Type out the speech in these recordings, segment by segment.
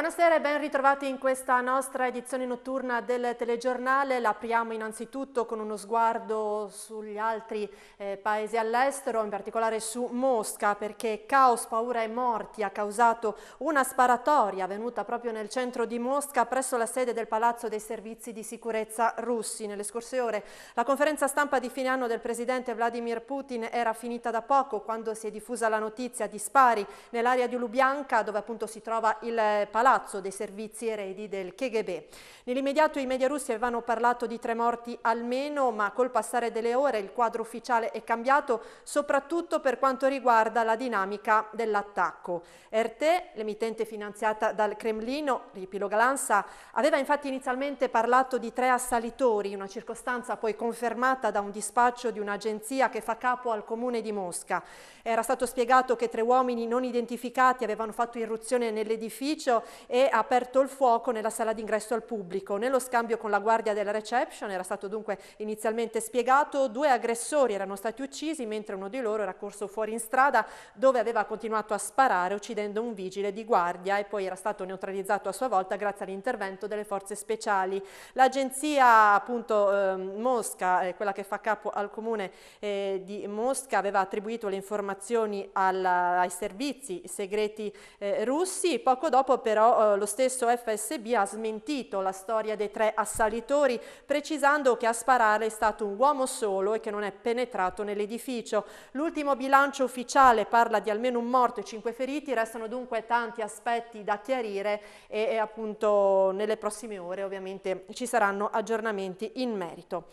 Buonasera e ben ritrovati in questa nostra edizione notturna del telegiornale. L'apriamo innanzitutto con uno sguardo sugli altri eh, paesi all'estero, in particolare su Mosca, perché caos, paura e morti ha causato una sparatoria avvenuta proprio nel centro di Mosca presso la sede del Palazzo dei Servizi di Sicurezza russi. Nelle scorse ore la conferenza stampa di fine anno del presidente Vladimir Putin era finita da poco quando si è diffusa la notizia di spari nell'area di Lubianca dove appunto si trova il eh, palazzo palazzo dei servizi eredi del KGB. Nell'immediato i media russi avevano parlato di tre morti almeno, ma col passare delle ore il quadro ufficiale è cambiato, soprattutto per quanto riguarda la dinamica dell'attacco. RT, l'emittente finanziata dal Cremlino, riepiloga l'ANSA, aveva infatti inizialmente parlato di tre assalitori, una circostanza poi confermata da un dispaccio di un'agenzia che fa capo al comune di Mosca. Era stato spiegato che tre uomini non identificati avevano fatto irruzione nell'edificio e ha aperto il fuoco nella sala d'ingresso al pubblico. Nello scambio con la guardia della reception, era stato dunque inizialmente spiegato, due aggressori erano stati uccisi mentre uno di loro era corso fuori in strada dove aveva continuato a sparare uccidendo un vigile di guardia e poi era stato neutralizzato a sua volta grazie all'intervento delle forze speciali. L'agenzia appunto eh, Mosca, eh, quella che fa capo al comune eh, di Mosca, aveva attribuito le informazioni alla, ai servizi segreti eh, russi, poco dopo però però eh, lo stesso FSB ha smentito la storia dei tre assalitori, precisando che a sparare è stato un uomo solo e che non è penetrato nell'edificio. L'ultimo bilancio ufficiale parla di almeno un morto e cinque feriti, restano dunque tanti aspetti da chiarire e, e appunto nelle prossime ore ovviamente ci saranno aggiornamenti in merito.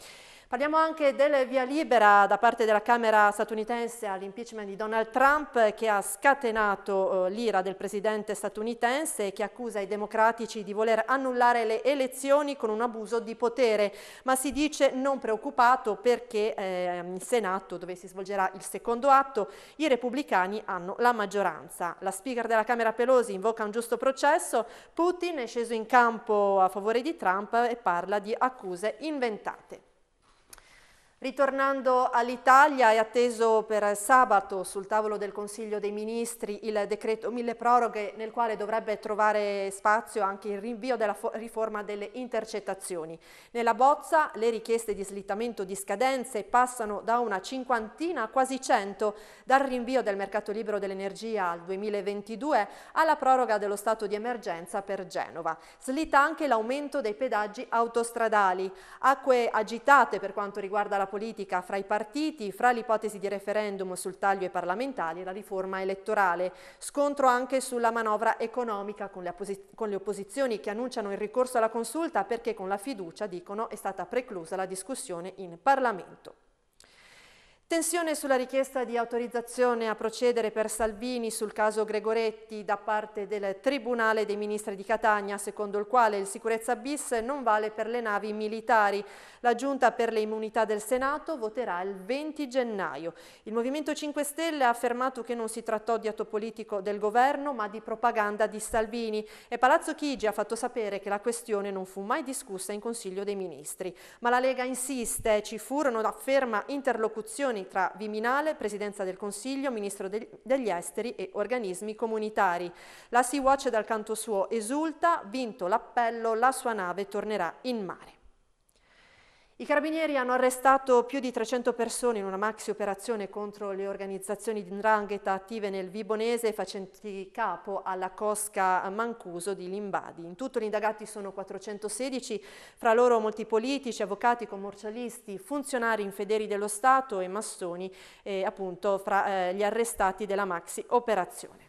Parliamo anche del via libera da parte della Camera statunitense all'impeachment di Donald Trump che ha scatenato eh, l'ira del presidente statunitense che accusa i democratici di voler annullare le elezioni con un abuso di potere, ma si dice non preoccupato perché eh, in Senato, dove si svolgerà il secondo atto, i repubblicani hanno la maggioranza. La speaker della Camera Pelosi invoca un giusto processo, Putin è sceso in campo a favore di Trump e parla di accuse inventate. Ritornando all'Italia è atteso per sabato sul tavolo del Consiglio dei Ministri il decreto mille proroghe nel quale dovrebbe trovare spazio anche il rinvio della riforma delle intercettazioni. Nella bozza le richieste di slittamento di scadenze passano da una cinquantina a quasi cento, dal rinvio del mercato libero dell'energia al 2022 alla proroga dello stato di emergenza per Genova. Slitta anche l'aumento dei pedaggi autostradali. Acque agitate per quanto riguarda la politica fra i partiti, fra l'ipotesi di referendum sul taglio ai parlamentari e la riforma elettorale. Scontro anche sulla manovra economica con le, con le opposizioni che annunciano il ricorso alla consulta perché con la fiducia, dicono, è stata preclusa la discussione in Parlamento. Tensione sulla richiesta di autorizzazione a procedere per Salvini sul caso Gregoretti da parte del Tribunale dei Ministri di Catania, secondo il quale il sicurezza bis non vale per le navi militari. La Giunta per le immunità del Senato voterà il 20 gennaio. Il Movimento 5 Stelle ha affermato che non si trattò di atto politico del governo, ma di propaganda di Salvini e Palazzo Chigi ha fatto sapere che la questione non fu mai discussa in Consiglio dei Ministri. Ma la Lega insiste, ci furono afferma interlocuzioni relazioni tra Viminale, Presidenza del Consiglio, Ministro degli Esteri e organismi comunitari. La Sea Watch dal canto suo esulta, vinto l'appello, la sua nave tornerà in mare. I carabinieri hanno arrestato più di 300 persone in una maxi operazione contro le organizzazioni di ndrangheta attive nel Vibonese facenti capo alla cosca Mancuso di Limbadi. In tutto gli indagati sono 416, fra loro molti politici, avvocati, commercialisti, funzionari infedeli dello Stato e massoni, eh, appunto fra eh, gli arrestati della maxi operazione.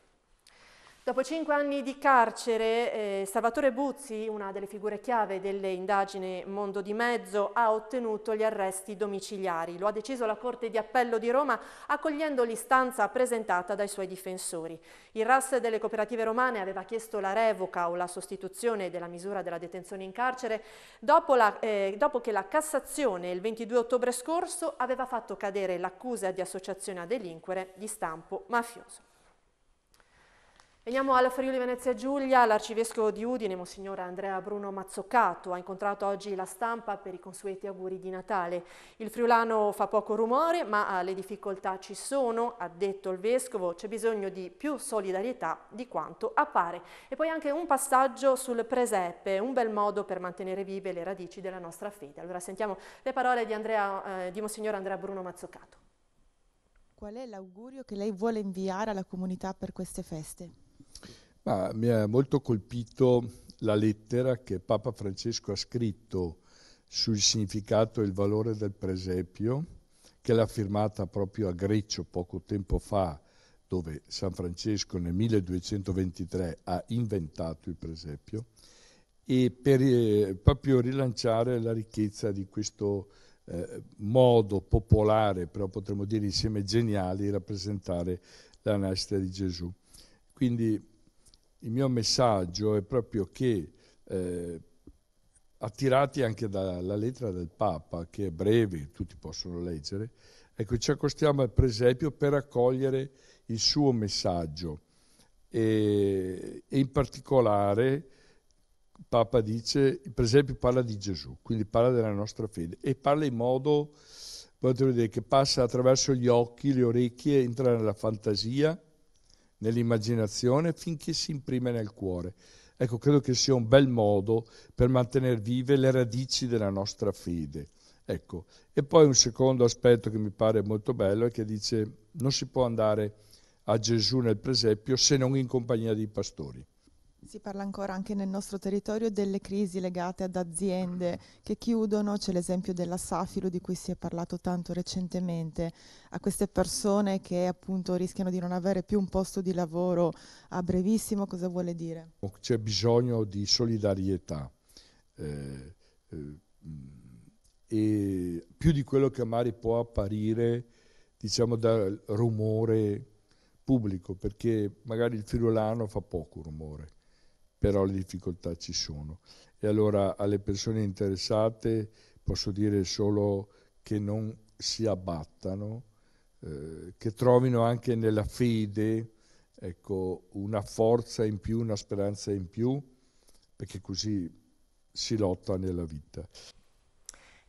Dopo cinque anni di carcere, eh, Salvatore Buzzi, una delle figure chiave delle indagini Mondo di Mezzo, ha ottenuto gli arresti domiciliari. Lo ha deciso la Corte di Appello di Roma accogliendo l'istanza presentata dai suoi difensori. Il RAS delle cooperative romane aveva chiesto la revoca o la sostituzione della misura della detenzione in carcere dopo, la, eh, dopo che la Cassazione il 22 ottobre scorso aveva fatto cadere l'accusa di associazione a delinquere di stampo mafioso. Veniamo alla Friuli Venezia Giulia, l'arcivescovo di Udine, Monsignore Andrea Bruno Mazzoccato, ha incontrato oggi la stampa per i consueti auguri di Natale. Il friulano fa poco rumore, ma ah, le difficoltà ci sono, ha detto il vescovo, c'è bisogno di più solidarietà di quanto appare. E poi anche un passaggio sul presepe, un bel modo per mantenere vive le radici della nostra fede. Allora sentiamo le parole di, Andrea, eh, di Monsignor Andrea Bruno Mazzoccato. Qual è l'augurio che lei vuole inviare alla comunità per queste feste? Ma mi ha molto colpito la lettera che Papa Francesco ha scritto sul significato e il valore del presepio, che l'ha firmata proprio a Greccio poco tempo fa, dove San Francesco nel 1223 ha inventato il presepio, e per eh, proprio rilanciare la ricchezza di questo eh, modo popolare, però potremmo dire insieme geniale, di rappresentare la nascita di Gesù. Quindi il mio messaggio è proprio che, eh, attirati anche dalla lettera del Papa, che è breve, tutti possono leggere, ecco, ci accostiamo al presepio per accogliere il suo messaggio. E, e in particolare il Papa dice, il presepio parla di Gesù, quindi parla della nostra fede e parla in modo, potete vedere, che passa attraverso gli occhi, le orecchie, entra nella fantasia, nell'immaginazione finché si imprime nel cuore. Ecco, credo che sia un bel modo per mantenere vive le radici della nostra fede. Ecco, e poi un secondo aspetto che mi pare molto bello è che dice non si può andare a Gesù nel presepio se non in compagnia dei pastori. Si parla ancora anche nel nostro territorio delle crisi legate ad aziende che chiudono, c'è l'esempio della Safilo di cui si è parlato tanto recentemente, a queste persone che appunto rischiano di non avere più un posto di lavoro a brevissimo, cosa vuole dire? C'è bisogno di solidarietà eh, eh, più di quello che magari può apparire diciamo dal rumore pubblico perché magari il friulano fa poco rumore però le difficoltà ci sono. E allora alle persone interessate posso dire solo che non si abbattano, eh, che trovino anche nella fede ecco, una forza in più, una speranza in più, perché così si lotta nella vita.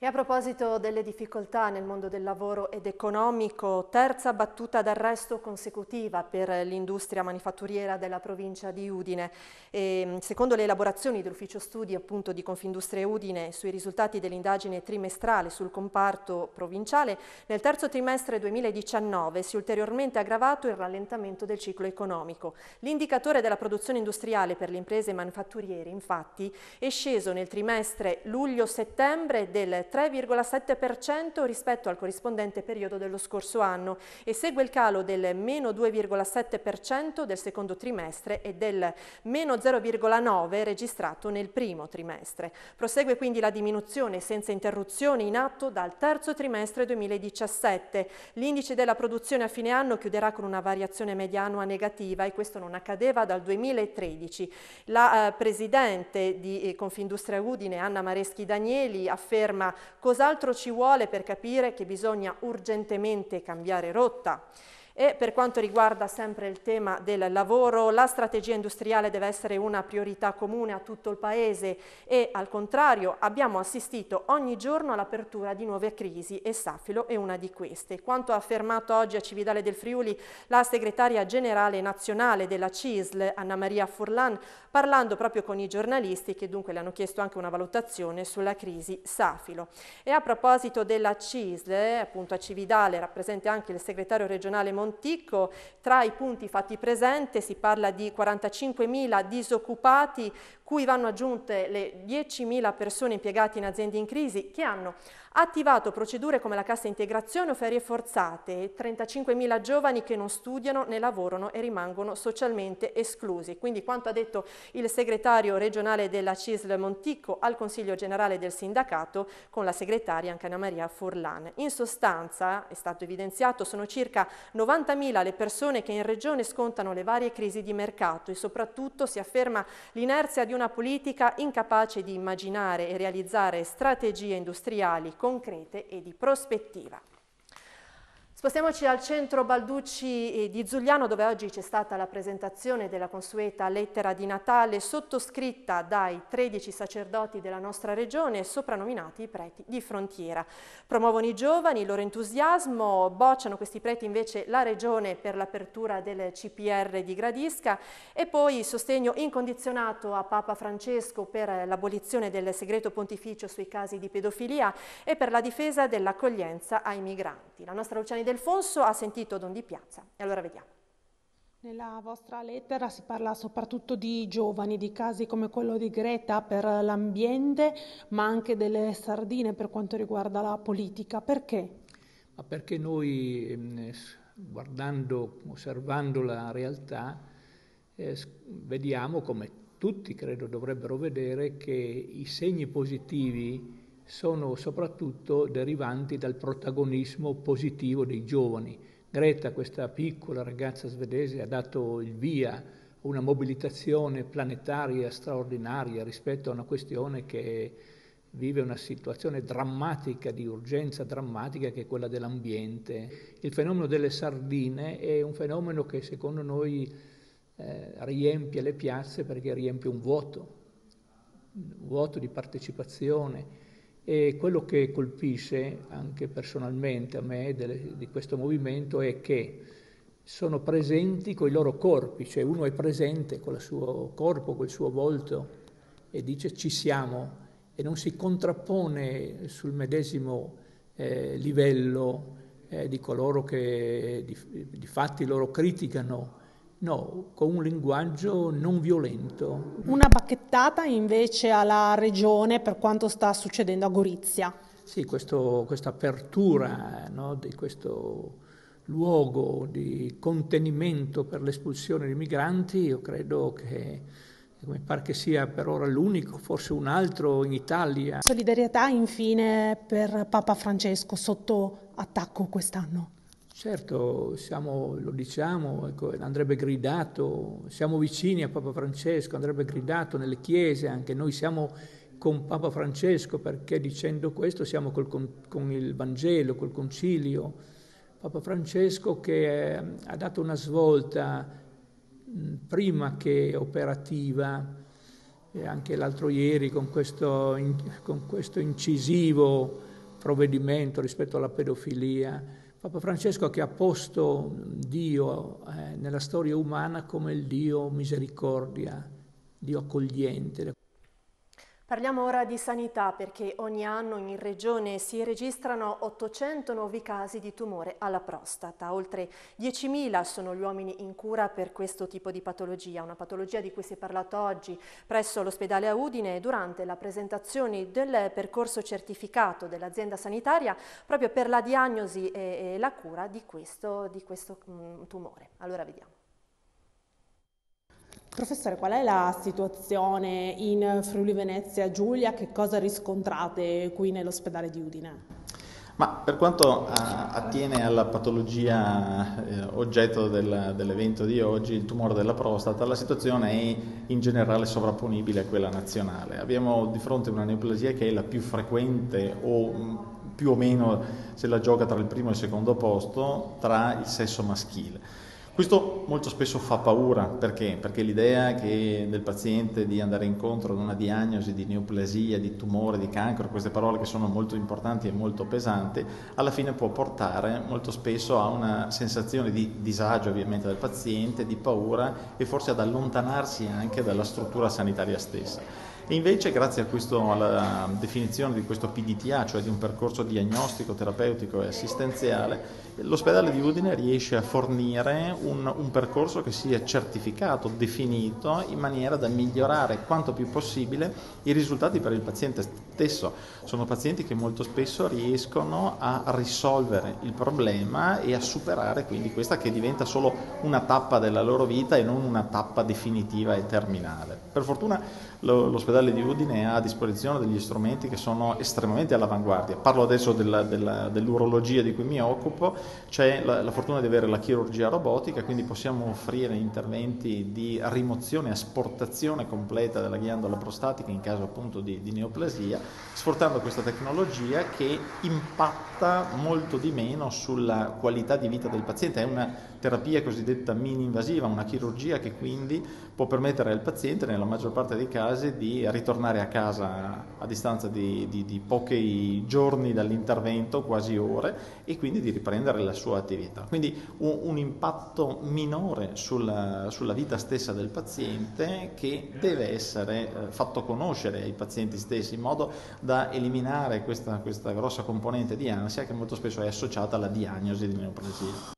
E a proposito delle difficoltà nel mondo del lavoro ed economico, terza battuta d'arresto consecutiva per l'industria manifatturiera della provincia di Udine. E, mm, secondo le elaborazioni dell'ufficio studi appunto, di Confindustria Udine sui risultati dell'indagine trimestrale sul comparto provinciale, nel terzo trimestre 2019 si è ulteriormente aggravato il rallentamento del ciclo economico. L'indicatore della produzione industriale per le imprese manifatturiere infatti è sceso nel trimestre luglio-settembre del 3,7% rispetto al corrispondente periodo dello scorso anno e segue il calo del meno 2,7% del secondo trimestre e del meno 0,9% registrato nel primo trimestre. Prosegue quindi la diminuzione senza interruzioni in atto dal terzo trimestre 2017. L'indice della produzione a fine anno chiuderà con una variazione medianua negativa e questo non accadeva dal 2013. La eh, Presidente di eh, Confindustria Udine, Anna Mareschi Danieli, afferma che cos'altro ci vuole per capire che bisogna urgentemente cambiare rotta? E per quanto riguarda sempre il tema del lavoro, la strategia industriale deve essere una priorità comune a tutto il Paese e al contrario abbiamo assistito ogni giorno all'apertura di nuove crisi e Safilo è una di queste. Quanto ha affermato oggi a Cividale del Friuli la segretaria generale nazionale della CISL, Anna Maria Furlan, parlando proprio con i giornalisti che dunque le hanno chiesto anche una valutazione sulla crisi Safilo. E a proposito della CISL, appunto a Cividale rappresenta anche il segretario regionale mondiale, Monticco, tra i punti fatti presente si parla di 45.000 disoccupati, cui vanno aggiunte le 10.000 persone impiegate in aziende in crisi che hanno attivato procedure come la cassa integrazione o ferie forzate, 35.000 giovani che non studiano né lavorano e rimangono socialmente esclusi. Quindi quanto ha detto il segretario regionale della CISL Monticco al Consiglio Generale del Sindacato con la segretaria Anna Maria Forlan. In sostanza, è stato evidenziato, sono circa 90.000 le persone che in regione scontano le varie crisi di mercato e soprattutto si afferma l'inerzia di una una politica incapace di immaginare e realizzare strategie industriali concrete e di prospettiva. Spostiamoci al centro Balducci eh, di Zugliano dove oggi c'è stata la presentazione della consueta lettera di Natale sottoscritta dai 13 sacerdoti della nostra regione soprannominati i preti di frontiera. Promuovono i giovani, il loro entusiasmo, bocciano questi preti invece la regione per l'apertura del CPR di Gradisca e poi sostegno incondizionato a Papa Francesco per l'abolizione del segreto pontificio sui casi di pedofilia e per la difesa dell'accoglienza ai migranti. La nostra Luciani Delfonso ha sentito Don di Piazza. E allora vediamo. Nella vostra lettera si parla soprattutto di giovani, di casi come quello di Greta per l'ambiente, ma anche delle sardine per quanto riguarda la politica. Perché? Ma perché noi, ehm, guardando, osservando la realtà, eh, vediamo, come tutti credo dovrebbero vedere, che i segni positivi sono soprattutto derivanti dal protagonismo positivo dei giovani. Greta, questa piccola ragazza svedese, ha dato il via a una mobilitazione planetaria straordinaria rispetto a una questione che vive una situazione drammatica, di urgenza drammatica, che è quella dell'ambiente. Il fenomeno delle sardine è un fenomeno che secondo noi eh, riempie le piazze perché riempie un vuoto, un vuoto di partecipazione e quello che colpisce anche personalmente a me delle, di questo movimento è che sono presenti con i loro corpi, cioè uno è presente con il suo corpo, col suo volto e dice ci siamo e non si contrappone sul medesimo eh, livello eh, di coloro che di, di fatti loro criticano No, con un linguaggio non violento. Una bacchettata invece alla regione per quanto sta succedendo a Gorizia. Sì, questa apertura no, di questo luogo di contenimento per l'espulsione dei migranti, io credo che mi pare che sia per ora l'unico, forse un altro in Italia. Solidarietà infine per Papa Francesco sotto attacco quest'anno. Certo, siamo, lo diciamo, ecco, andrebbe gridato, siamo vicini a Papa Francesco, andrebbe gridato nelle chiese anche, noi siamo con Papa Francesco perché dicendo questo siamo col, con il Vangelo, col concilio. Papa Francesco che è, eh, ha dato una svolta prima che operativa, e anche l'altro ieri con questo, con questo incisivo provvedimento rispetto alla pedofilia Papa Francesco che ha posto Dio eh, nella storia umana come il Dio misericordia, Dio accogliente, Parliamo ora di sanità perché ogni anno in Regione si registrano 800 nuovi casi di tumore alla prostata. Oltre 10.000 sono gli uomini in cura per questo tipo di patologia, una patologia di cui si è parlato oggi presso l'ospedale a Udine durante la presentazione del percorso certificato dell'azienda sanitaria proprio per la diagnosi e la cura di questo, di questo mm, tumore. Allora vediamo. Professore, qual è la situazione in Friuli Venezia Giulia? Che cosa riscontrate qui nell'ospedale di Udine? Ma per quanto eh, attiene alla patologia eh, oggetto del, dell'evento di oggi, il tumore della prostata, la situazione è in generale sovrapponibile a quella nazionale. Abbiamo di fronte una neoplasia che è la più frequente o mm, più o meno se la gioca tra il primo e il secondo posto tra il sesso maschile. Questo molto spesso fa paura, perché? Perché l'idea del paziente di andare incontro ad una diagnosi di neoplasia, di tumore, di cancro, queste parole che sono molto importanti e molto pesanti, alla fine può portare molto spesso a una sensazione di disagio ovviamente del paziente, di paura e forse ad allontanarsi anche dalla struttura sanitaria stessa. E invece grazie questo, alla definizione di questo PDTA, cioè di un percorso diagnostico, terapeutico e assistenziale, l'ospedale di Udine riesce a fornire un, un percorso che sia certificato, definito, in maniera da migliorare quanto più possibile i risultati per il paziente stesso sono pazienti che molto spesso riescono a risolvere il problema e a superare quindi questa che diventa solo una tappa della loro vita e non una tappa definitiva e terminale. Per fortuna l'ospedale di Udine ha a disposizione degli strumenti che sono estremamente all'avanguardia. Parlo adesso della, della, dell'urologia di cui mi occupo, c'è la, la fortuna di avere la chirurgia robotica, quindi possiamo offrire interventi di rimozione, asportazione completa della ghiandola prostatica in caso appunto di, di neoplasia sfruttando questa tecnologia che impatta molto di meno sulla qualità di vita del paziente, è una terapia cosiddetta mini-invasiva, una chirurgia che quindi può permettere al paziente, nella maggior parte dei casi, di ritornare a casa a distanza di, di, di pochi giorni dall'intervento, quasi ore, e quindi di riprendere la sua attività. Quindi un, un impatto minore sulla, sulla, vita stessa del paziente che deve essere eh, fatto conoscere ai pazienti stessi in modo da eliminare questa, questa grossa componente di ansia che molto spesso è associata alla diagnosi di neoplasia.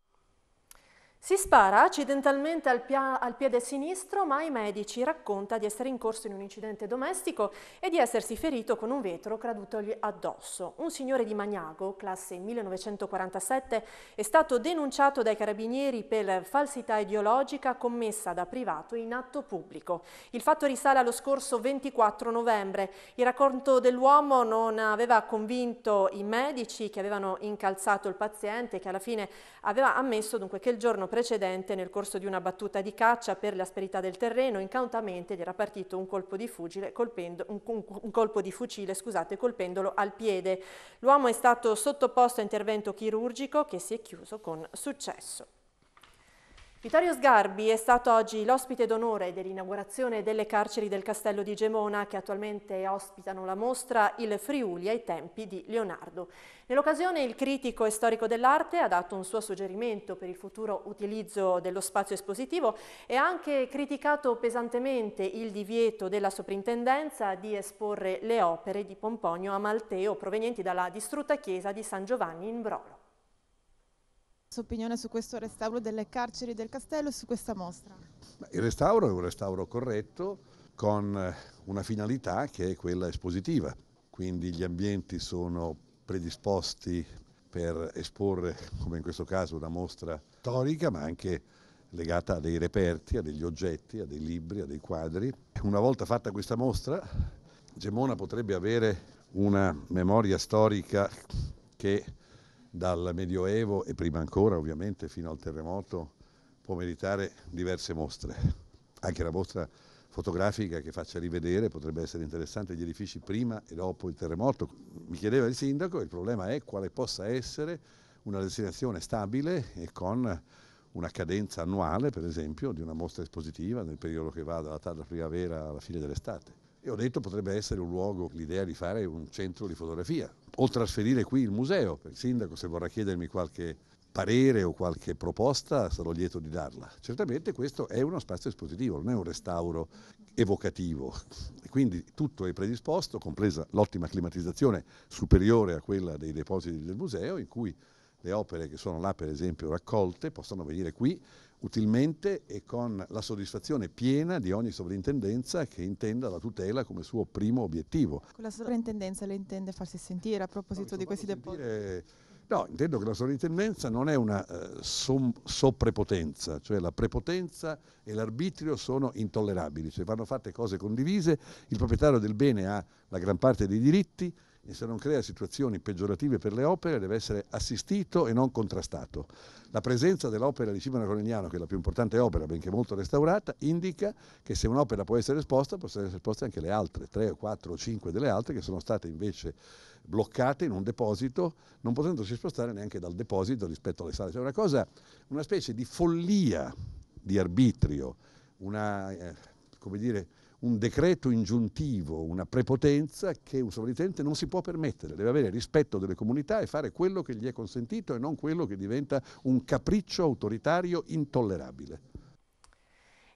Si spara accidentalmente al, al, piede sinistro, ma i medici racconta di essere incorso in un incidente domestico e di essersi ferito con un vetro cadutogli addosso. Un signore di Magnago, classe 1947, è stato denunciato dai carabinieri per falsità ideologica commessa da privato in atto pubblico. Il fatto risale allo scorso 24 novembre. Il racconto dell'uomo non aveva convinto i medici che avevano incalzato il paziente, che alla fine Aveva ammesso dunque che il giorno precedente, nel corso di una battuta di caccia per l'asperità del terreno, incautamente gli era partito un colpo di, fucile, colpendo, un, un colpo di fucile scusate, colpendolo al piede. L'uomo è stato sottoposto a intervento chirurgico che si è chiuso con successo. Vittorio Sgarbi è stato oggi l'ospite d'onore dell'inaugurazione delle carceri del Castello di Gemona che attualmente ospitano la mostra Il Friuli ai tempi di Leonardo. Nell'occasione il critico e storico dell'arte ha dato un suo suggerimento per il futuro utilizzo dello spazio espositivo e ha anche criticato pesantemente il divieto della soprintendenza di esporre le opere di Pomponio Amalteo provenienti dalla distrutta chiesa di San Giovanni in Brolo sua opinione su questo restauro delle carceri del castello e su questa mostra? Il restauro è un restauro corretto con eh, una finalità che è quella espositiva, quindi gli ambienti sono predisposti per esporre, come in questo caso, una mostra storica, ma anche legata a dei reperti, a degli oggetti, a dei libri, a dei quadri. Una volta fatta questa mostra, Gemona potrebbe avere una memoria storica che dal Medioevo e prima ancora ovviamente fino al terremoto può meritare diverse mostre. Anche la mostra fotografica che faccia rivedere potrebbe essere interessante gli edifici prima e dopo il terremoto. Mi chiedeva il sindaco, il problema è quale possa essere una destinazione stabile e con una cadenza annuale, per esempio, di una mostra espositiva nel periodo che va dalla tarda primavera alla fine dell'estate. E ho detto potrebbe essere un luogo, l'idea di fare un centro di fotografia, o trasferire qui il museo. Il sindaco se vorrà chiedermi qualche parere o qualche proposta sarò lieto di darla. Certamente questo è uno spazio espositivo, non è un restauro evocativo. Quindi tutto è predisposto, compresa l'ottima climatizzazione superiore a quella dei depositi del museo, in cui le opere che sono là per esempio raccolte possono venire qui utilmente e con la soddisfazione piena di ogni sovrintendenza che intenda la tutela come suo primo obiettivo. Con la sovrintendenza le intende farsi sentire a proposito no, di questi depositi? No, intendo che la sovrintendenza non è una eh, som, sopprepotenza, cioè la prepotenza e l'arbitrio sono intollerabili, cioè vanno fatte cose condivise, il proprietario del bene ha la gran parte dei diritti, e se non crea situazioni peggiorative per le opere deve essere assistito e non contrastato. La presenza dell'opera di Cimano Corignano, che è la più importante opera, benché molto restaurata, indica che se un'opera può essere esposta, possono essere esposte anche le altre, tre o quattro o cinque delle altre che sono state invece bloccate in un deposito, non potendosi spostare neanche dal deposito rispetto alle sale. Cioè una cosa, una specie di follia di arbitrio, una, eh, come dire, un decreto ingiuntivo, una prepotenza che un sovrintendente non si può permettere, deve avere rispetto delle comunità e fare quello che gli è consentito e non quello che diventa un capriccio autoritario intollerabile.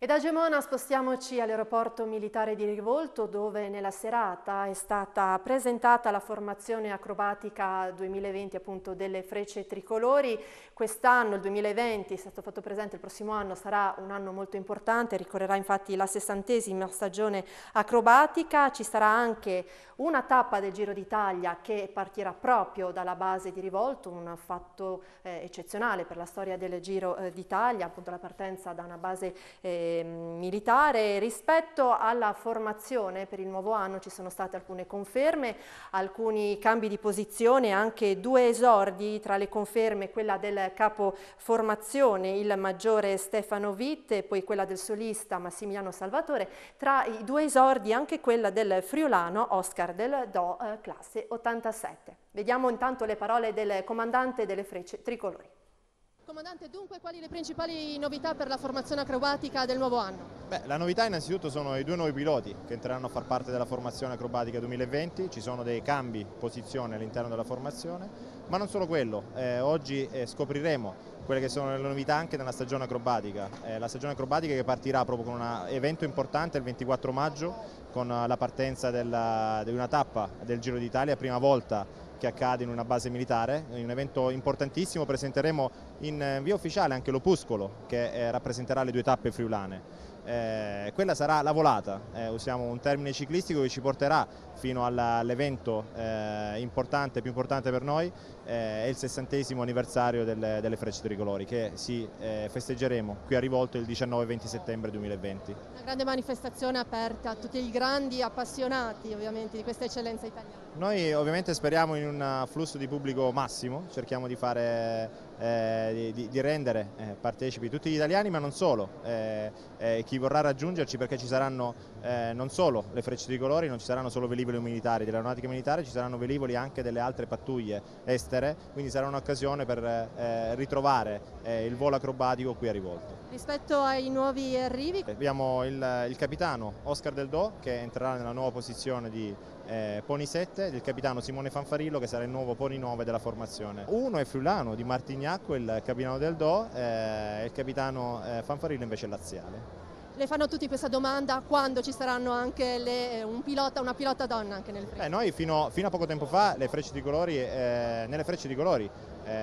E da Gemona spostiamoci all'aeroporto militare di Rivolto dove nella serata è stata presentata la formazione acrobatica 2020 appunto delle frecce tricolori. Quest'anno, il 2020, è stato fatto presente, il prossimo anno sarà un anno molto importante, ricorrerà infatti la sessantesima stagione acrobatica. Ci sarà anche una tappa del Giro d'Italia che partirà proprio dalla base di Rivolto, un fatto eh, eccezionale per la storia del Giro eh, d'Italia, appunto la partenza da una base eh, Ehm, militare. Rispetto alla formazione per il nuovo anno ci sono state alcune conferme, alcuni cambi di posizione, anche due esordi tra le conferme, quella del capo formazione, il maggiore Stefano Vitte, poi quella del solista Massimiliano Salvatore, tra i due esordi anche quella del friulano Oscar del Do, eh, classe 87. Vediamo intanto le parole del comandante delle frecce tricolori. Comandante, dunque quali le principali novità per la formazione acrobatica del nuovo anno? Beh, la novità innanzitutto sono i due nuovi piloti che entreranno a far parte della formazione acrobatica 2020, ci sono dei cambi posizione all'interno della formazione, ma non solo quello, eh, oggi eh, scopriremo quelle che sono le novità anche nella stagione acrobatica, eh, la stagione acrobatica che partirà proprio con un evento importante il 24 maggio con la partenza della, di una tappa del Giro d'Italia, prima volta che accade in una base militare, è un evento importantissimo, presenteremo eh, in via ufficiale anche l'opuscolo che eh, rappresenterà le due tappe friulane. Eh, quella sarà la volata, eh, usiamo un termine ciclistico che ci porterà fino all'evento eh, importante, più importante per noi, eh, è il sessantesimo anniversario delle, delle frecce tricolori che sì, eh, festeggeremo qui a Rivolto il 19-20 settembre 2020. Una grande manifestazione aperta a tutti i grandi appassionati ovviamente di questa eccellenza italiana. Noi ovviamente speriamo in un flusso di pubblico massimo, cerchiamo di, fare, eh, di, di rendere eh, partecipi tutti gli italiani ma non solo, eh, eh, chi vorrà raggiungerci perché ci saranno eh, non solo le frecce tricolori, non ci saranno solo velivoli militari dell'aeronautica militare, ci saranno velivoli anche delle altre pattuglie estere, quindi sarà un'occasione per eh, ritrovare eh, il volo acrobatico qui a Rivolto. Rispetto ai nuovi arrivi? Abbiamo il, il capitano Oscar Del Do che entrerà nella nuova posizione di eh, Poni 7 il capitano Simone Fanfarillo che sarà il nuovo Poni 9 della formazione. Uno è Friulano di Martignacco, il capitano Del Do, eh, e il capitano eh, Fanfarillo invece è laziale le fanno tutti questa domanda quando ci saranno anche le, eh, un pilota, una pilota donna anche nel frecce? Eh, noi fino, fino, a poco tempo fa frecce colori, eh, nelle frecce di colori ehm,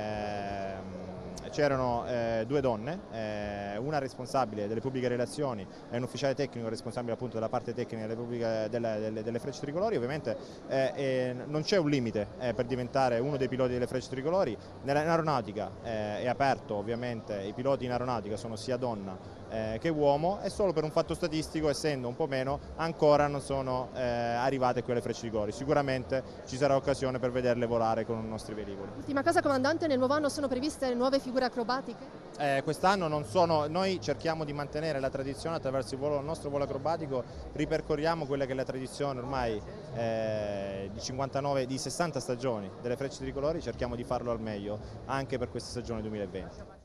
eh, c'erano due donne, eh, una responsabile delle pubbliche relazioni e un ufficiale tecnico responsabile appunto della parte tecnica delle, pubbliche, delle, delle, delle frecce tricolori, ovviamente eh, non c'è un limite per diventare uno dei piloti delle frecce tricolori, nell'aeronautica è aperto ovviamente, i piloti in aeronautica sono sia donna eh, che uomo e solo per un fatto statistico, essendo un po' meno, ancora non sono eh, arrivate quelle frecce di gori. Sicuramente ci sarà occasione per vederle volare con i nostri velivoli. Ultima cosa comandante, nel nuovo anno sono previste nuove figure acrobatiche? Eh, Quest'anno sono, noi cerchiamo di mantenere la tradizione attraverso il, volo, il, nostro volo acrobatico, ripercorriamo quella che è la tradizione ormai eh, di, 59, di 60 stagioni delle frecce tricolori, cerchiamo di farlo al meglio anche per questa stagione 2020.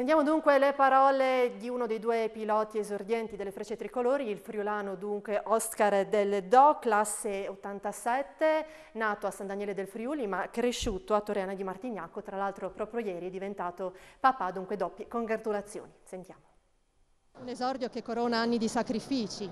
Sentiamo dunque le parole di uno dei due piloti esordienti delle frecce tricolori, il friulano dunque Oscar Del Do, classe 87, nato a San Daniele del Friuli ma cresciuto a Torreana di Martignacco, tra l'altro proprio ieri è diventato papà, dunque doppie congratulazioni. Sentiamo. Un esordio che corona anni di sacrifici,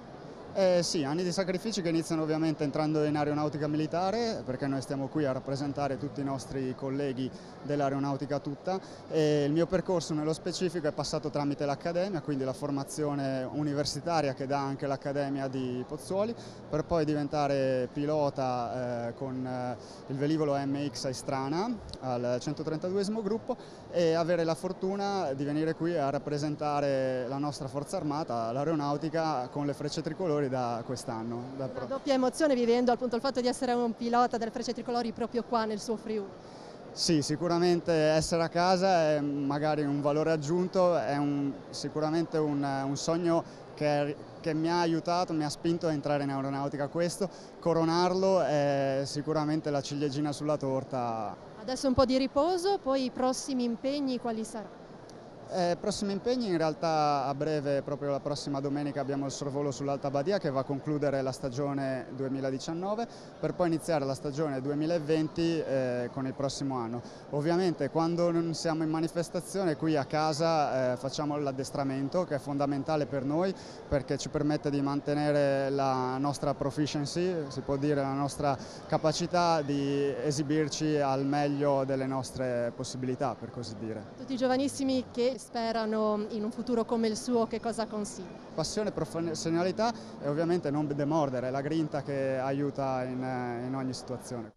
eh, sì, anni di sacrifici che iniziano ovviamente entrando in aeronautica militare, perché noi stiamo qui a rappresentare tutti i nostri colleghi dell'aeronautica tutta. E il mio percorso nello specifico è passato tramite l'Accademia, quindi la formazione universitaria che dà anche l'Accademia di Pozzuoli, per poi diventare pilota eh, con eh, il velivolo MX a Istrana al 132 gruppo e avere la fortuna di venire qui a rappresentare la nostra forza armata, l'aeronautica, con le frecce tricolori da quest'anno. Da... Una doppia emozione vivendo appunto il fatto di essere un pilota delle frecce tricolori proprio qua nel suo Friuli. Sì, sicuramente essere a casa è magari un valore aggiunto, è un, sicuramente un, un sogno che, che, mi ha aiutato, mi ha spinto a entrare in aeronautica questo, coronarlo è sicuramente la ciliegina sulla torta. Adesso un po' di riposo, poi i prossimi impegni quali saranno? Eh, prossimi impegni, in realtà a breve, proprio la prossima domenica, abbiamo il sorvolo sull'Alta Badia che va a concludere la stagione 2019 per poi iniziare la stagione 2020 eh, con il prossimo anno. Ovviamente quando non siamo in manifestazione qui a casa eh, facciamo l'addestramento che è fondamentale per noi perché ci permette di mantenere la nostra proficiency, si può dire la nostra capacità di esibirci al meglio delle nostre possibilità per così dire. Tutti i giovanissimi che sperano in un futuro come il suo, che cosa consiglia? Passione, professionalità e ovviamente non demordere, la grinta che aiuta in, eh, in ogni situazione.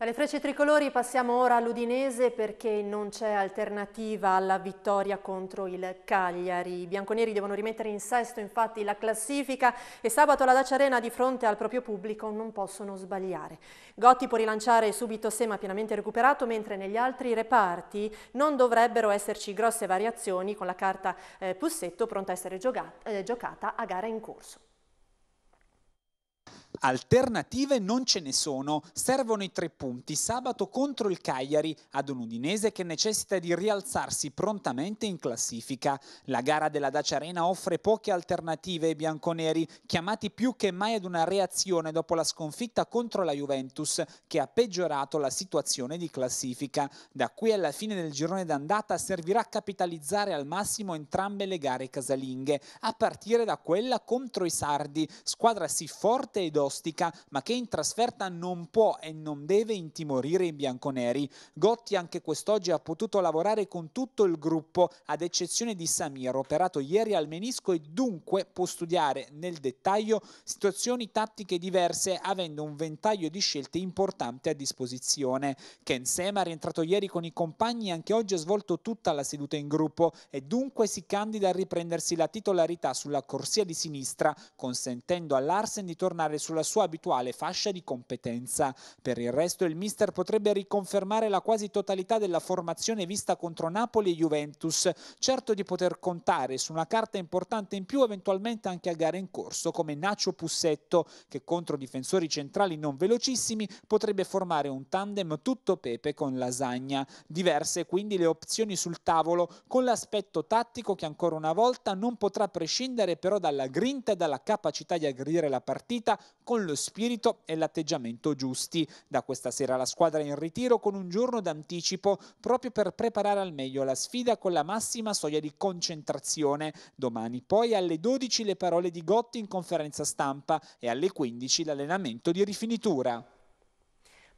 Dalle frecce tricolori passiamo ora all'Udinese perché non c'è alternativa alla vittoria contro il Cagliari. I bianconeri devono rimettere in sesto infatti la classifica e sabato la Dacia Arena di fronte al proprio pubblico non possono sbagliare. Gotti può rilanciare subito Sema pienamente recuperato mentre negli altri reparti non dovrebbero esserci grosse variazioni con la carta eh, Pussetto pronta a essere eh, giocata a gara in corso. Alternative non ce ne sono, servono i tre punti sabato contro il Cagliari ad un Udinese che necessita di rialzarsi prontamente in classifica. La gara della Dacia Arena offre poche alternative ai bianconeri, chiamati più che mai ad una reazione dopo la sconfitta contro la Juventus che ha peggiorato la situazione di classifica. Da qui alla fine del girone d'andata servirà a capitalizzare al massimo entrambe le gare casalinghe, a partire da quella contro i Sardi, squadra sì forte ed ospite caustica, ma che in trasferta non può e non deve intimorire i bianconeri. Gotti anche quest'oggi ha potuto lavorare con tutto il gruppo, ad eccezione di Samir, operato ieri al menisco e dunque può studiare nel dettaglio situazioni tattiche diverse, avendo un ventaglio di scelte importante a disposizione. Ken Sema, rientrato ieri con i compagni, anche oggi ha svolto tutta la seduta in gruppo e dunque si candida a riprendersi la titolarità sulla corsia di sinistra, consentendo all'Arsen di tornare sulla sulla sua abituale fascia di competenza. Per il resto il mister potrebbe riconfermare la quasi totalità della formazione vista contro Napoli e Juventus, certo di poter contare su una carta importante in più eventualmente anche a gare in corso come Nacio Pussetto che contro difensori centrali non velocissimi potrebbe formare un tandem tutto pepe con lasagna. Diverse quindi le opzioni sul tavolo con l'aspetto tattico che ancora una volta non potrà prescindere però dalla grinta e dalla capacità di aggredire la partita con lo spirito e l'atteggiamento giusti. Da questa sera la squadra è in ritiro con un giorno d'anticipo proprio per preparare al meglio la sfida con la massima soglia di concentrazione. Domani poi alle 12 le parole di Gotti in conferenza stampa e alle 15 l'allenamento di rifinitura.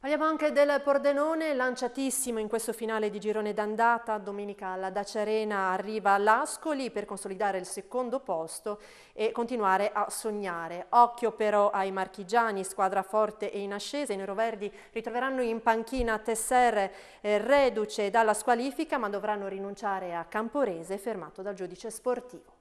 Parliamo anche del Pordenone, lanciatissimo in questo finale di girone d'andata. Domenica alla Dacia Arena arriva l'Ascoli per consolidare il secondo posto e continuare a sognare. Occhio però ai marchigiani, squadra forte e in ascesa. I neroverdi ritroveranno in panchina Tesser reduce dalla squalifica, ma dovranno rinunciare a Camporese, fermato dal giudice sportivo.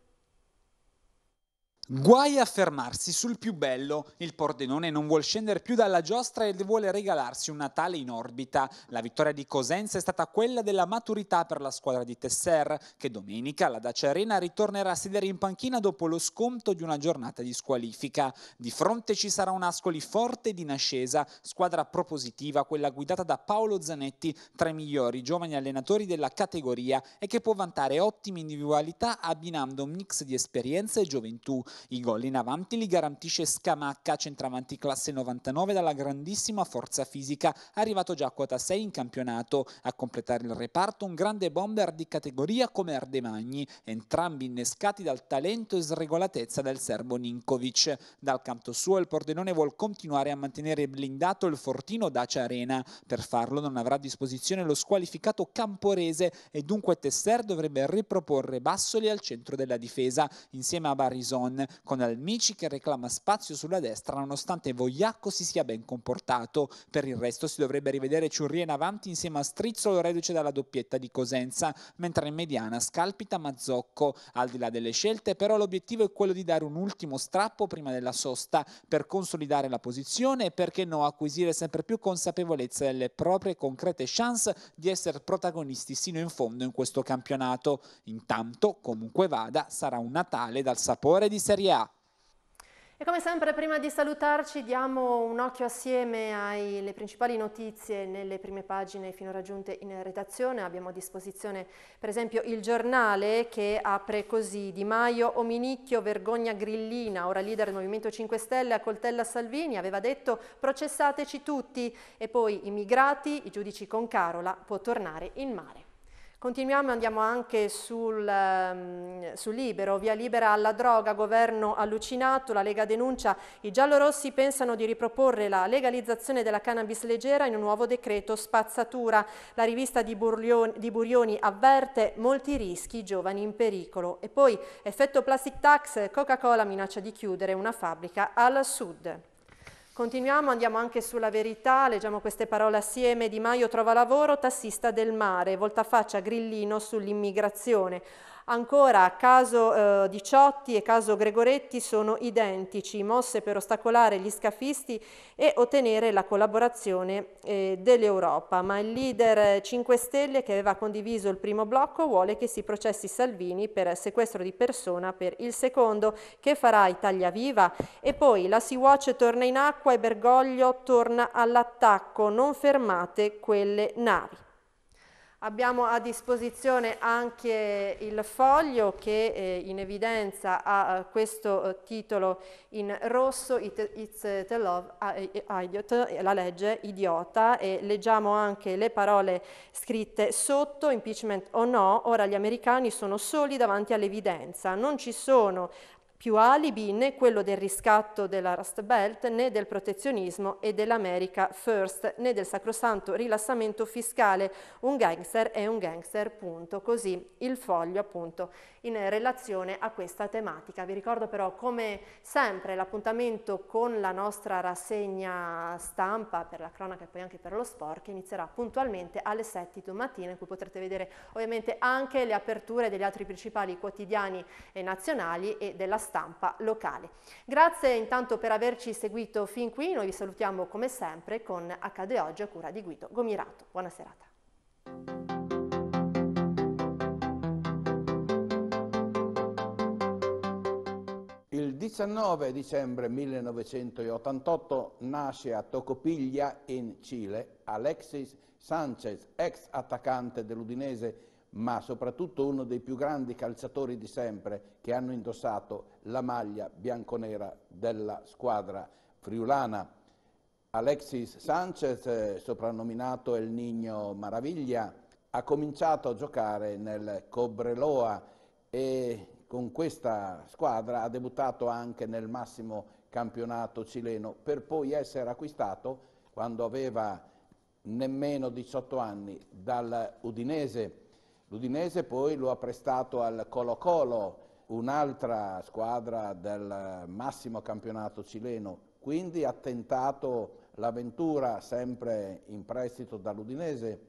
Guai a fermarsi sul più bello, il Pordenone non vuol scendere più dalla giostra e vuole regalarsi un Natale in orbita. La vittoria di Cosenza è stata quella della maturità per la squadra di Tesser, che domenica alla Dacia Arena ritornerà a sedere in panchina dopo lo sconto di una giornata di squalifica. Di fronte ci sarà un Ascoli forte ed in ascesa, squadra propositiva, quella guidata da Paolo Zanetti, tra i migliori giovani allenatori della categoria e che può vantare ottime individualità abbinando un mix di esperienza e gioventù. I gol in avanti li garantisce Scamacca, centravanti classe 99 dalla grandissima forza fisica, arrivato già a quota 6 in campionato. A completare il reparto un grande bomber di categoria come Ardemagni, entrambi innescati dal talento e sregolatezza del serbo Ninkovic. Dal canto suo il Pordenone vuol continuare a mantenere blindato il fortino Dacia Arena. Per farlo non avrà a disposizione lo squalificato Camporese e dunque Tesser dovrebbe riproporre Bassoli al centro della difesa insieme a Barison con Almici che reclama spazio sulla destra nonostante Vogliacco si sia ben comportato. Per il resto si dovrebbe rivedere Ciurria in avanti insieme a Strizzolo reduce dalla doppietta di Cosenza, mentre in mediana scalpita Mazzocco. Al di là delle scelte però l'obiettivo è quello di dare un ultimo strappo prima della sosta per consolidare la posizione e perché no acquisire sempre più consapevolezza delle proprie concrete chance di essere protagonisti sino in fondo in questo campionato. Intanto, comunque vada, sarà un Natale dal sapore di sé. Serie A. E come sempre prima di salutarci diamo un occhio assieme alle principali notizie nelle prime pagine finora giunte in redazione. Abbiamo a disposizione per esempio il giornale che apre così Di Maio, Ominicchio, Vergogna Grillina, ora leader del Movimento 5 Stelle, a coltella Salvini, aveva detto processateci tutti e poi immigrati, i giudici con Carola, può tornare in mare. Continuiamo e andiamo anche sul, um, sul, Libero, via libera alla droga, governo allucinato, la Lega denuncia, i giallorossi pensano di riproporre la legalizzazione della cannabis leggera in un nuovo decreto spazzatura. La rivista di Burioni, di Burioni avverte molti rischi, giovani in pericolo. E poi effetto plastic tax, Coca-Cola minaccia di chiudere una fabbrica al sud. Continuiamo, andiamo anche sulla verità, leggiamo queste parole assieme. Di Maio trova lavoro, tassista del mare, voltafaccia grillino sull'immigrazione. Ancora caso eh, Diciotti e caso Gregoretti sono identici, mosse per ostacolare gli scafisti e ottenere la collaborazione eh, dell'Europa, ma il leader 5 eh, Stelle che aveva condiviso il primo blocco vuole che si processi Salvini per sequestro di persona per il secondo che farà Italia Viva e poi la Sea Watch torna in acqua e Bergoglio torna all'attacco, non fermate quelle navi. Abbiamo a disposizione anche il foglio che eh, in evidenza ha eh, questo eh, titolo in rosso, It, It's eh, the Love eh, Idiot, la legge idiota, e leggiamo anche le parole scritte sotto, impeachment o no, ora gli americani sono soli davanti all'evidenza, non ci sono più alibi né quello del riscatto della Rust Belt né del protezionismo e dell'America First né del sacrosanto rilassamento fiscale. Un gangster è un gangster, punto. Così il foglio appunto in relazione a questa tematica. Vi ricordo però come sempre l'appuntamento con la nostra rassegna stampa per la cronaca e poi anche per lo sport che inizierà puntualmente alle 7 domattina in cui potrete vedere ovviamente anche le aperture degli altri principali quotidiani eh, nazionali e della stampa stampa locale. Grazie intanto per averci seguito fin qui, noi vi salutiamo come sempre con Accade Oggi a cura di Guido Gomirato. Buona serata. Il 19 dicembre 1988 nasce a Tocopiglia in Cile Alexis Sanchez, ex attaccante dell'Udinese ma soprattutto uno dei più grandi calciatori di sempre che hanno indossato la maglia bianconera della squadra friulana. Alexis Sanchez, eh, soprannominato El Niño Maraviglia, ha cominciato a giocare nel Cobreloa e con questa squadra ha debuttato anche nel massimo campionato cileno per poi essere acquistato quando aveva nemmeno 18 anni dal Udinese L'Udinese poi lo ha prestato al Colo Colo, un'altra squadra del massimo campionato cileno, quindi ha tentato l'avventura sempre in prestito dall'Udinese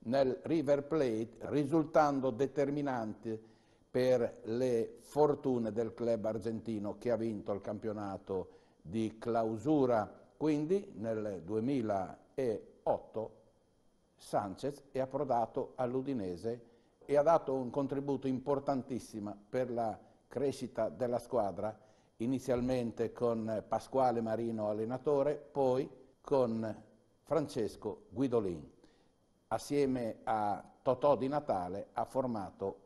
nel River Plate, risultando determinante per le fortune del club argentino che ha vinto il campionato di clausura. Quindi nel 2008 Sanchez è approdato all'Udinese e ha dato un contributo importantissimo per la crescita della squadra, inizialmente con Pasquale Marino allenatore, poi con Francesco Guidolin. Assieme a Totò di Natale ha formato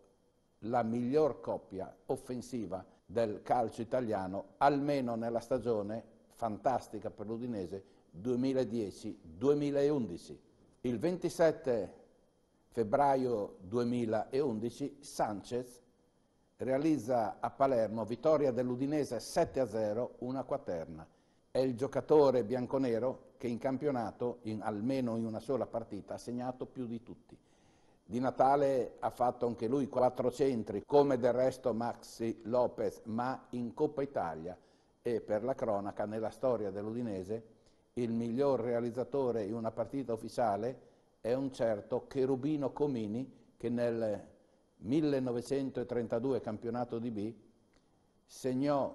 la miglior coppia offensiva del calcio italiano, almeno nella stagione fantastica per l'Udinese 2010-2011. Il 27 febbraio 2011 Sanchez realizza a Palermo vittoria dell'Udinese 7-0, una quaterna. È il giocatore bianconero che in campionato, in, almeno in una sola partita, ha segnato più di tutti. Di Natale ha fatto anche lui quattro centri, come del resto Maxi Lopez, ma in Coppa Italia e per la cronaca nella storia dell'Udinese il miglior realizzatore in una partita ufficiale è un certo Cherubino Comini che nel 1932 campionato di B segnò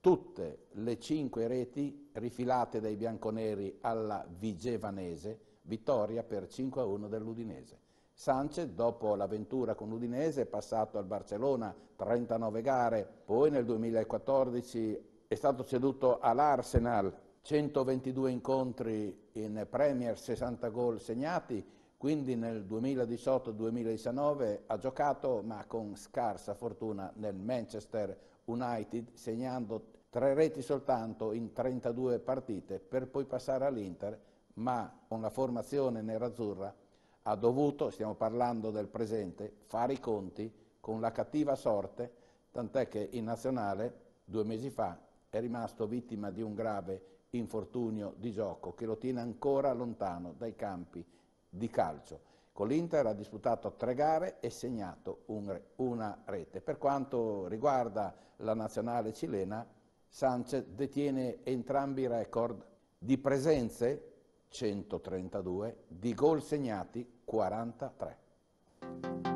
tutte le cinque reti rifilate dai bianconeri alla Vigevanese, vittoria per 5-1 dell'Udinese. Sanchez, dopo l'avventura con l'Udinese, è passato al Barcellona 39 gare, poi nel 2014 è stato ceduto all'Arsenal 122 incontri in Premier, 60 gol segnati, quindi nel 2018-2019 ha giocato ma con scarsa fortuna nel Manchester United segnando tre reti soltanto in 32 partite per poi passare all'Inter ma con la formazione nerazzurra ha dovuto, stiamo parlando del presente, fare i conti con la cattiva sorte tant'è che in nazionale due mesi fa è rimasto vittima di un grave infortunio di gioco che lo tiene ancora lontano dai campi di calcio. Con l'Inter ha disputato tre gare e segnato un, una rete. Per quanto riguarda la nazionale cilena, Sanchez detiene entrambi i record di presenze 132, di gol segnati 43.